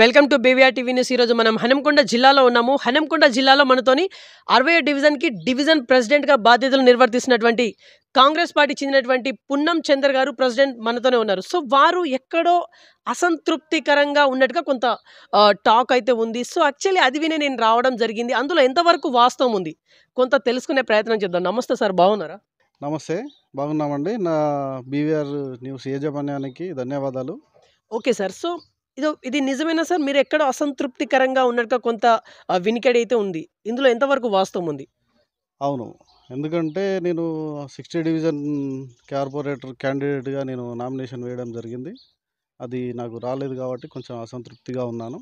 welcome to BVR TV news ఈరోజు మనం హనంకొండ జిల్లాలో ఉన్నాము హనంకొండ జిల్లాలో మనతోని అరవై డివిజన్కి డివిజన్ ప్రెసిడెంట్గా బాధ్యతలు నిర్వర్తిస్తున్నటువంటి కాంగ్రెస్ పార్టీ చెందినటువంటి పున్నం చంద్ర గారు ప్రెసిడెంట్ మనతోనే ఉన్నారు సో వారు ఎక్కడో అసంతృప్తికరంగా ఉన్నట్టుగా కొంత టాక్ అయితే ఉంది సో యాక్చువల్లీ అది వినే నేను రావడం జరిగింది అందులో ఎంతవరకు వాస్తవం ఉంది కొంత తెలుసుకునే ప్రయత్నం చేద్దాం నమస్తే సార్ బాగున్నారా నమస్తే బాగున్నామండి నా బీవీఆర్ న్యూస్ యజమాన్యానికి ధన్యవాదాలు ఓకే సార్ సో ఇది ఇది నిజమేనా సార్ మీరు ఎక్కడ అసంతృప్తికరంగా ఉన్నట్టు కొంత వినికిడి అయితే ఉంది ఇందులో ఎంతవరకు వాస్తవం ఉంది అవును ఎందుకంటే నేను సిక్స్టీ డివిజన్ కార్పొరేటర్ క్యాండిడేట్గా నేను నామినేషన్ వేయడం జరిగింది అది నాకు రాలేదు కాబట్టి కొంచెం అసంతృప్తిగా ఉన్నాను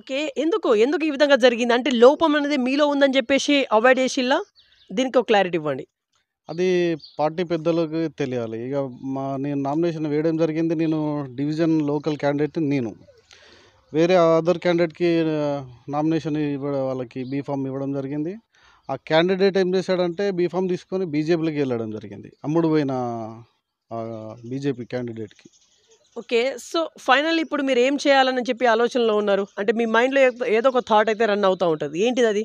ఓకే ఎందుకు ఎందుకు ఈ విధంగా జరిగింది అంటే లోపం అనేది మీలో ఉందని చెప్పేసి అవాయిడ్ చేసిల్లా దీనికి ఒక క్లారిటీ ఇవ్వండి అది పార్టీ పెద్దలకు తెలియాలి ఇక మా నేను నామినేషన్ వేయడం జరిగింది నేను డివిజన్ లోకల్ క్యాండిడేట్ నేను వేరే అదర్ క్యాండిడేట్కి నామినేషన్ ఇవ్వడం వాళ్ళకి బీఫామ్ ఇవ్వడం జరిగింది ఆ క్యాండిడేట్ ఏం చేశాడంటే బీఫామ్ తీసుకొని బీజేపీలోకి వెళ్ళడం జరిగింది అమ్ముడు పోయిన బీజేపీ క్యాండిడేట్కి ఓకే సో ఫైనల్ ఇప్పుడు మీరు ఏం చేయాలని చెప్పి ఆలోచనలో ఉన్నారు అంటే మీ మైండ్లో ఏదో ఒక థాట్ అయితే రన్ అవుతూ ఉంటుంది ఏంటిది అది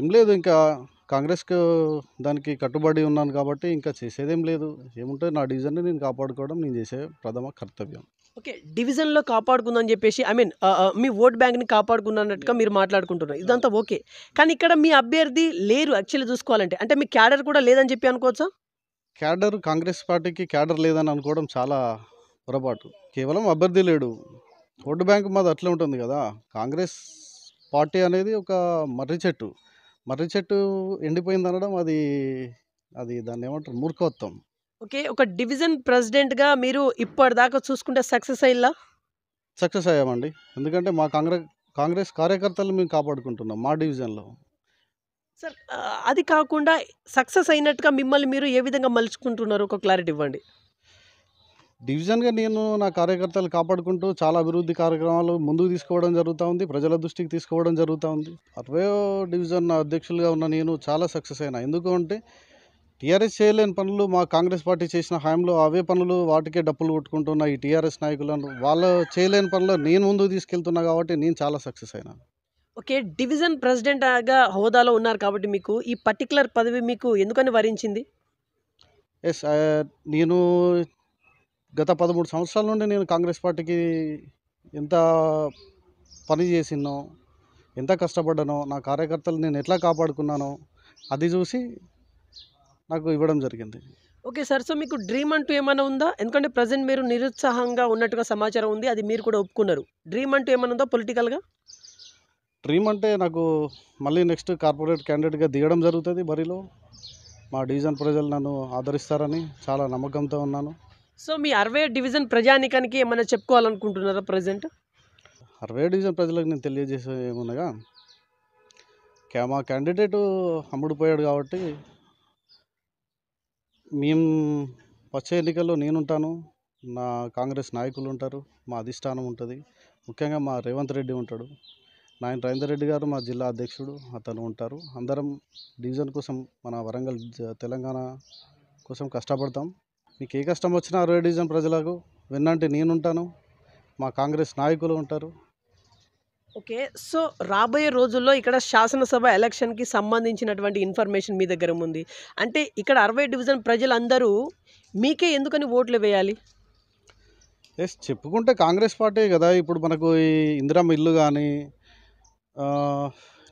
ఏం లేదు ఇంకా కాంగ్రెస్కు దానికి కట్టుబడి ఉన్నాను కాబట్టి ఇంకా చేసేదేం లేదు ఏముంటే నా డివిజన్ని నేను కాపాడుకోవడం నేను చేసే ప్రథమ కర్తవ్యం ఓకే డివిజన్లో కాపాడుకుందని చెప్పేసి ఐ మీన్ మీ ఓట్ బ్యాంక్ని కాపాడుకున్నట్టుగా మీరు మాట్లాడుకుంటున్నారు ఇదంతా ఓకే కానీ ఇక్కడ మీ అభ్యర్థి లేరు యాక్చువల్లీ చూసుకోవాలంటే అంటే మీ క్యాడర్ కూడా లేదని చెప్పి అనుకోవచ్చా క్యాడర్ కాంగ్రెస్ పార్టీకి క్యాడర్ లేదని అనుకోవడం చాలా పొరపాటు కేవలం అభ్యర్థి లేడు ఓటు బ్యాంక్ మాది అట్లా ఉంటుంది కదా కాంగ్రెస్ పార్టీ అనేది ఒక మర్రి చెట్టు మర్రి చెట్టు ఎండిపోయింది అనడం అది అది దాన్ని ఏమంటారు మూర్ఖోత్వం ఓకే ఒక డివిజన్ ప్రెసిడెంట్గా మీరు ఇప్పటిదాకా చూసుకుంటే సక్సెస్ అయ్యిలా సక్సెస్ అయ్యామండి ఎందుకంటే మా కాంగ్రెస్ కాంగ్రెస్ కార్యకర్తలు మేము కాపాడుకుంటున్నాం మా డివిజన్లో సార్ అది కాకుండా సక్సెస్ అయినట్టుగా మిమ్మల్ని మీరు ఏ విధంగా మలుచుకుంటున్నారు ఒక క్లారిటీ ఇవ్వండి డివిజన్గా నేను నా కార్యకర్తలు కాపాడుకుంటూ చాలా అభివృద్ధి కార్యక్రమాలు ముందుకు తీసుకోవడం జరుగుతూ ఉంది ప్రజల దృష్టికి తీసుకోవడం జరుగుతూ ఉంది అరవయో డివిజన్ అధ్యక్షులుగా ఉన్న నేను చాలా సక్సెస్ అయినా ఎందుకు అంటే టీఆర్ఎస్ చేయలేని పనులు మా కాంగ్రెస్ పార్టీ చేసిన హయాంలో అవే పనులు వాటికే డప్పులు కొట్టుకుంటున్న ఈ టీఆర్ఎస్ నాయకులను వాళ్ళు చేయలేని పనులు నేను ముందుకు తీసుకెళ్తున్నా కాబట్టి నేను చాలా సక్సెస్ అయినా ఓకే డివిజన్ ప్రెసిడెంట్గా హోదాలో ఉన్నారు కాబట్టి మీకు ఈ పర్టికులర్ పదవి మీకు ఎందుకని వరించింది ఎస్ నేను గత పదమూడు సంవత్సరాల నుండి నేను కాంగ్రెస్ పార్టీకి ఎంత పని చేసినో ఎంత కష్టపడ్డానో నా కార్యకర్తలు నేను ఎట్లా కాపాడుకున్నానో అది చూసి నాకు ఇవ్వడం జరిగింది ఓకే సార్ సో మీకు డ్రీమ్ అంటూ ఏమైనా ఉందా ఎందుకంటే ప్రజెంట్ మీరు నిరుత్సాహంగా ఉన్నట్టుగా సమాచారం ఉంది అది మీరు కూడా ఒప్పుకున్నారు డ్రీమ్ అంటూ ఏమైనా ఉందా పొలిటికల్గా డ్రీమ్ అంటే నాకు మళ్ళీ నెక్స్ట్ కార్పొరేట్ క్యాండిడేట్గా దిగడం జరుగుతుంది బరిలో మా డివిజన్ ప్రజలు నన్ను ఆదరిస్తారని చాలా నమ్మకంతో ఉన్నాను సో మీ అరవై డివిజన్ ప్రజానికానికి ఏమైనా చెప్పుకోవాలనుకుంటున్నారా ప్రజెంట్ అరవై డివిజన్ ప్రజలకు నేను తెలియజేసే ఏమనగా మా క్యాండిడేట్ అమ్ముడుపోయాడు కాబట్టి మేము వచ్చే ఎన్నికల్లో నేనుంటాను నా కాంగ్రెస్ నాయకులు ఉంటారు మా అధిష్టానం ఉంటుంది ముఖ్యంగా మా రేవంత్ రెడ్డి ఉంటాడు నాయన రవీంద్ర రెడ్డి గారు మా జిల్లా అధ్యక్షుడు అతను ఉంటారు అందరం డివిజన్ కోసం మన వరంగల్ తెలంగాణ కోసం కష్టపడతాం మీకు ఏ కష్టం వచ్చినా అరవై డివిజన్ ప్రజలకు విన్నంటే నేనుంటాను మా కాంగ్రెస్ నాయకులు ఉంటారు ఓకే సో రాబోయే రోజుల్లో ఇక్కడ శాసనసభ ఎలక్షన్కి సంబంధించినటువంటి ఇన్ఫర్మేషన్ మీ దగ్గర ఉంది అంటే ఇక్కడ అరవై డివిజన్ ప్రజలందరూ మీకే ఎందుకని ఓట్లు వేయాలి ఎస్ చెప్పుకుంటే కాంగ్రెస్ పార్టీ కదా ఇప్పుడు మనకు ఈ ఇందిరామ్మ ఇల్లు కానీ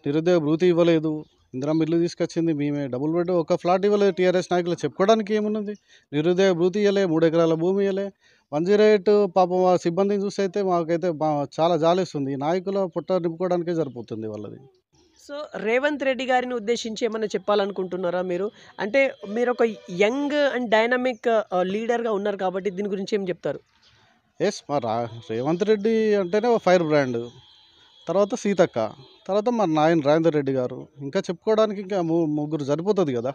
నిరుద్యోగ భృతి ఇవ్వలేదు ఇందిరా ఇల్లు తీసుకొచ్చింది మేమే డబుల్ బెడ్ ఒక ఫ్లాట్ ఇవ్వలేదు టీఆర్ఎస్ నాయకులు చెప్పుకోవడానికి ఏమున్నది నిరుదయ భూతి ఇవ్వలే మూడు ఎకరాల భూమి ఇవ్వలే వన్ జీరో ఎయిట్ పాపం సిబ్బందిని చూస్తే అయితే మాకైతే చాలా జాలేస్తుంది నాయకుల పుట్ట నింపుకోవడానికే సరిపోతుంది వాళ్ళది సో రేవంత్ రెడ్డి గారిని ఉద్దేశించి ఏమైనా చెప్పాలనుకుంటున్నారా మీరు అంటే మీరు ఒక యంగ్ అండ్ డైనమిక్ లీడర్గా ఉన్నారు కాబట్టి దీని గురించి ఏం చెప్తారు ఎస్ మా రేవంత్ రెడ్డి అంటేనే ఒక ఫైర్ బ్రాండ్ తర్వాత సీతక్క తర్వాత మరి నాయన రాజేందర్ రెడ్డి గారు ఇంకా చెప్పుకోవడానికి ఇంకా ముగ్గురు సరిపోతుంది కదా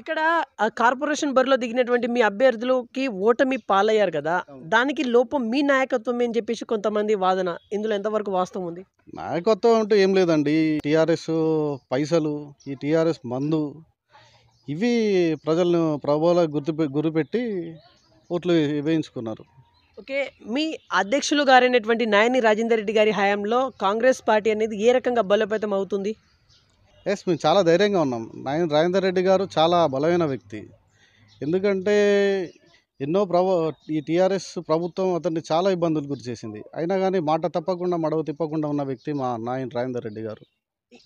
ఇక్కడ ఆ కార్పొరేషన్ బరిలో దిగినటువంటి మీ అభ్యర్థులకి ఓటమి పాలయ్యారు కదా దానికి లోపం మీ నాయకత్వం అని చెప్పేసి కొంతమంది వాదన ఇందులో ఎంతవరకు వాస్తవం ఉంది నాయకత్వం అంటే ఏం లేదండి టీఆర్ఎస్ పైసలు ఈ టీఆర్ఎస్ మందు ఇవి ప్రజలను ప్రభావాలకు గుర్తు గురిపెట్టి ఓట్లు వేయించుకున్నారు ఓకే మీ అధ్యక్షులు గారైనటువంటి నాయని రాజేందర్ రెడ్డి గారి హయాంలో కాంగ్రెస్ పార్టీ అనేది ఏ రకంగా బలోపేతం అవుతుంది ఎస్ మేము చాలా ధైర్యంగా ఉన్నాం నాయని రాజేందర్ రెడ్డి గారు చాలా బలమైన వ్యక్తి ఎందుకంటే ఎన్నో ప్రభు ఈ టీఆర్ఎస్ ప్రభుత్వం అతన్ని చాలా ఇబ్బందులు గురి చేసింది అయినా కానీ మాట తప్పకుండా మడవ తిప్పకుండా ఉన్న వ్యక్తి మా నాయన రాజేందర్ రెడ్డి గారు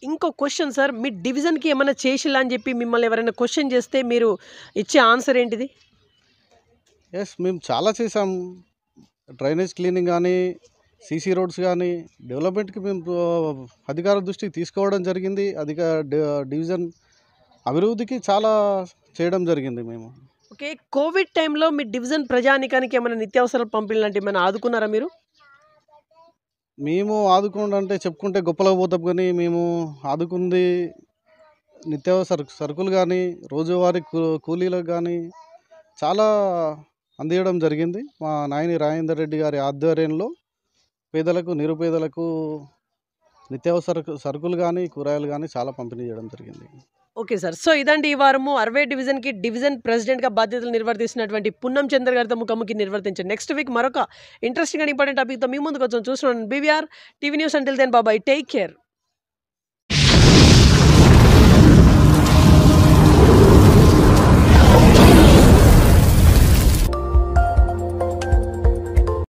ఇంకో క్వశ్చన్ సార్ మీ డివిజన్కి ఏమైనా చేసిలా అని చెప్పి మిమ్మల్ని ఎవరైనా క్వశ్చన్ చేస్తే మీరు ఇచ్చే ఆన్సర్ ఏంటిది ఎస్ మేము చాలా చేసాము డ్రైనేజ్ క్లీనింగ్ కానీ సీసీ రోడ్స్ కానీ డెవలప్మెంట్కి మేము అధికార దృష్టికి తీసుకోవడం జరిగింది అధిక డివిజన్ అభివృద్ధికి చాలా చేయడం జరిగింది మేము ఓకే కోవిడ్ టైంలో మీ డివిజన్ ప్రజానికానికి ఏమైనా నిత్యావసరాలు పంపిణీ లాంటివి ఏమైనా ఆదుకున్నారా మీరు మేము ఆదుకోండి అంటే చెప్పుకుంటే గొప్పలకు పోతాం కానీ మేము ఆదుకుంది నిత్యావసర సరుకులు కానీ రోజువారీ కూలీలకు కానీ చాలా అందియడం జరిగింది మా నాయని రాజేందర్ రెడ్డి గారి ఆధ్వర్యంలో పేదలకు నిరుపేదలకు నిత్యావసర సరుకులు కానీ కూరగాయలు కానీ చాలా పంపిణీ చేయడం జరిగింది ఓకే సార్ సో ఇదండి ఈ వారము అరవై డివిజన్కి డివిజన్ ప్రెసిడెంట్గా బాధ్యతలు నిర్వర్తిస్తున్నటువంటి పున్నం చంద్ర గారితో ముఖాముఖి నిర్వర్తించారు నెక్స్ట్ వీక్ మరొక ఇంట్రెస్టింగ్ అండ్ ఇంపార్టెంట్ టాపిక్తో మీ ముందు కొంచెం చూస్తున్నాను బీవీఆర్ టీవీ న్యూస్ అంటే దెన్ బాబాయ్ టేక్ కేర్